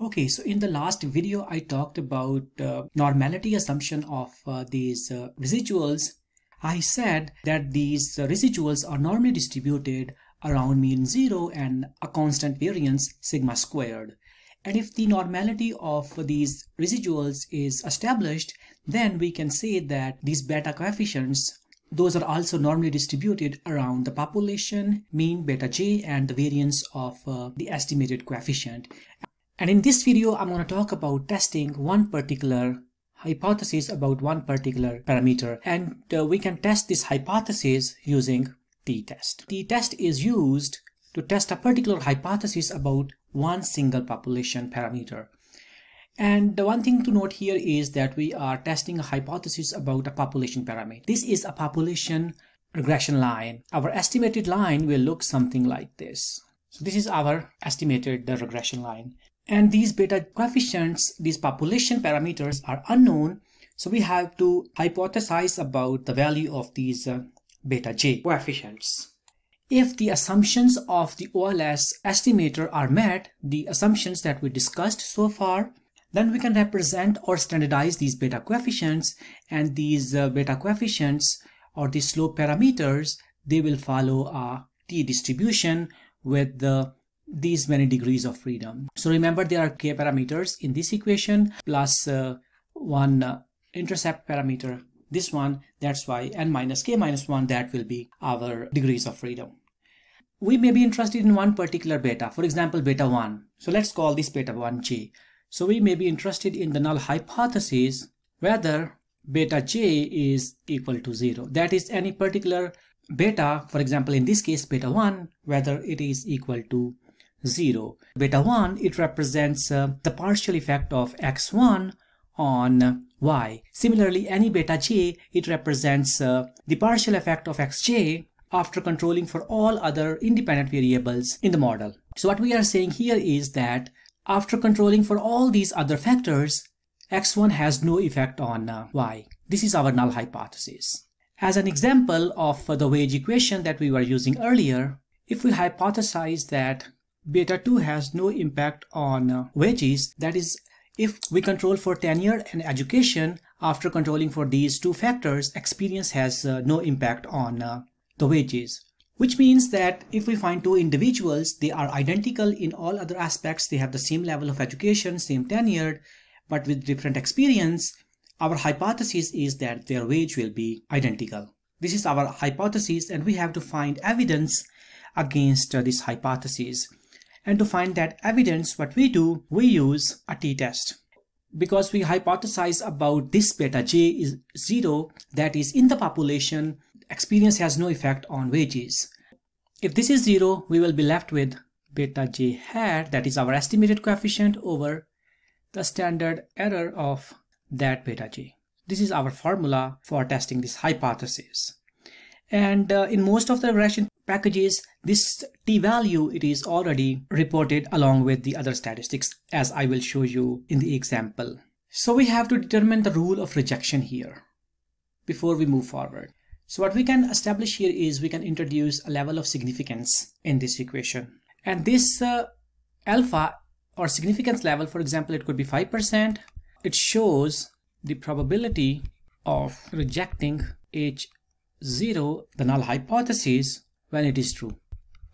Okay, so in the last video, I talked about uh, normality assumption of uh, these uh, residuals. I said that these residuals are normally distributed around mean zero and a constant variance sigma squared. And if the normality of these residuals is established, then we can say that these beta coefficients, those are also normally distributed around the population, mean beta j, and the variance of uh, the estimated coefficient. And in this video, I'm going to talk about testing one particular hypothesis about one particular parameter. And uh, we can test this hypothesis using t-test. t-test is used to test a particular hypothesis about one single population parameter. And the one thing to note here is that we are testing a hypothesis about a population parameter. This is a population regression line. Our estimated line will look something like this. So this is our estimated the uh, regression line and these beta coefficients, these population parameters are unknown. So we have to hypothesize about the value of these uh, beta j coefficients. If the assumptions of the OLS estimator are met, the assumptions that we discussed so far, then we can represent or standardize these beta coefficients and these uh, beta coefficients or the slope parameters, they will follow a t-distribution with the these many degrees of freedom. So remember there are k parameters in this equation plus uh, one uh, intercept parameter this one that's why and minus k minus 1 that will be our degrees of freedom. We may be interested in one particular beta for example beta 1 so let's call this beta 1 j. So we may be interested in the null hypothesis whether beta j is equal to 0 that is any particular beta for example in this case beta 1 whether it is equal to 0. Beta 1, it represents uh, the partial effect of x1 on y. Similarly, any beta j, it represents uh, the partial effect of xj after controlling for all other independent variables in the model. So what we are saying here is that after controlling for all these other factors, x1 has no effect on uh, y. This is our null hypothesis. As an example of uh, the wage equation that we were using earlier, if we hypothesize that beta 2 has no impact on uh, wages. That is, if we control for tenure and education, after controlling for these two factors, experience has uh, no impact on uh, the wages. Which means that if we find two individuals, they are identical in all other aspects, they have the same level of education, same tenure, but with different experience, our hypothesis is that their wage will be identical. This is our hypothesis and we have to find evidence against this hypothesis. And to find that evidence, what we do, we use a t-test. Because we hypothesize about this beta j is zero, that is in the population, experience has no effect on wages. If this is zero, we will be left with beta j hat, that is our estimated coefficient over the standard error of that beta j. This is our formula for testing this hypothesis. And uh, in most of the regression packages, this t value, it is already reported along with the other statistics as I will show you in the example. So we have to determine the rule of rejection here before we move forward. So what we can establish here is we can introduce a level of significance in this equation. And this uh, alpha or significance level, for example, it could be 5%. It shows the probability of rejecting H0, the null hypothesis, when it is true.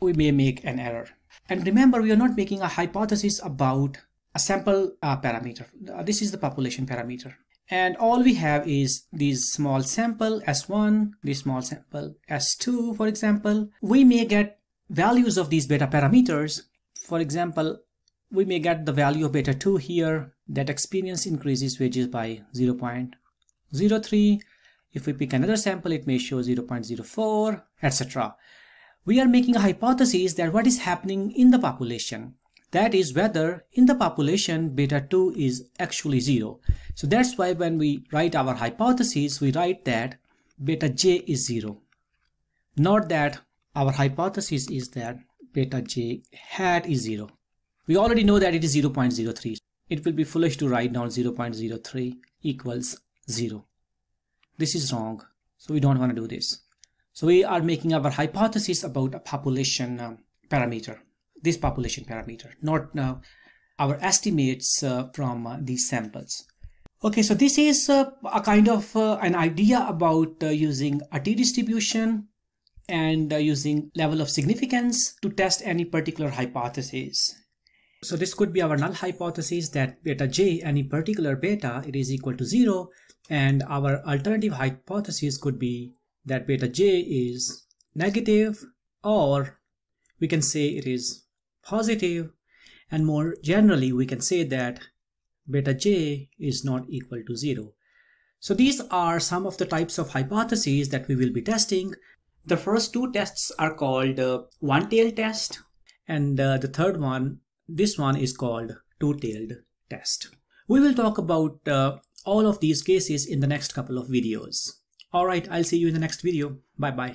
We may make an error. And remember, we are not making a hypothesis about a sample uh, parameter. Uh, this is the population parameter. And all we have is these small sample S1, this small sample S2, for example. We may get values of these beta parameters. For example, we may get the value of beta 2 here that experience increases wages by 0.03. If we pick another sample, it may show 0.04, etc we are making a hypothesis that what is happening in the population. That is whether in the population beta 2 is actually 0. So that's why when we write our hypothesis, we write that beta j is 0. Not that our hypothesis is that beta j hat is 0. We already know that it is 0.03. It will be foolish to write down 0.03 equals 0. This is wrong, so we don't want to do this. So we are making our hypothesis about a population um, parameter, this population parameter, not uh, our estimates uh, from uh, these samples. Okay, so this is uh, a kind of uh, an idea about using a t-distribution and using level of significance to test any particular hypothesis. So this could be our null hypothesis that beta j, any particular beta, it is equal to zero. And our alternative hypothesis could be that beta j is negative or we can say it is positive and more generally we can say that beta j is not equal to zero. So these are some of the types of hypotheses that we will be testing. The first two tests are called uh, one-tailed test and uh, the third one, this one is called two-tailed test. We will talk about uh, all of these cases in the next couple of videos. Alright, I'll see you in the next video. Bye bye.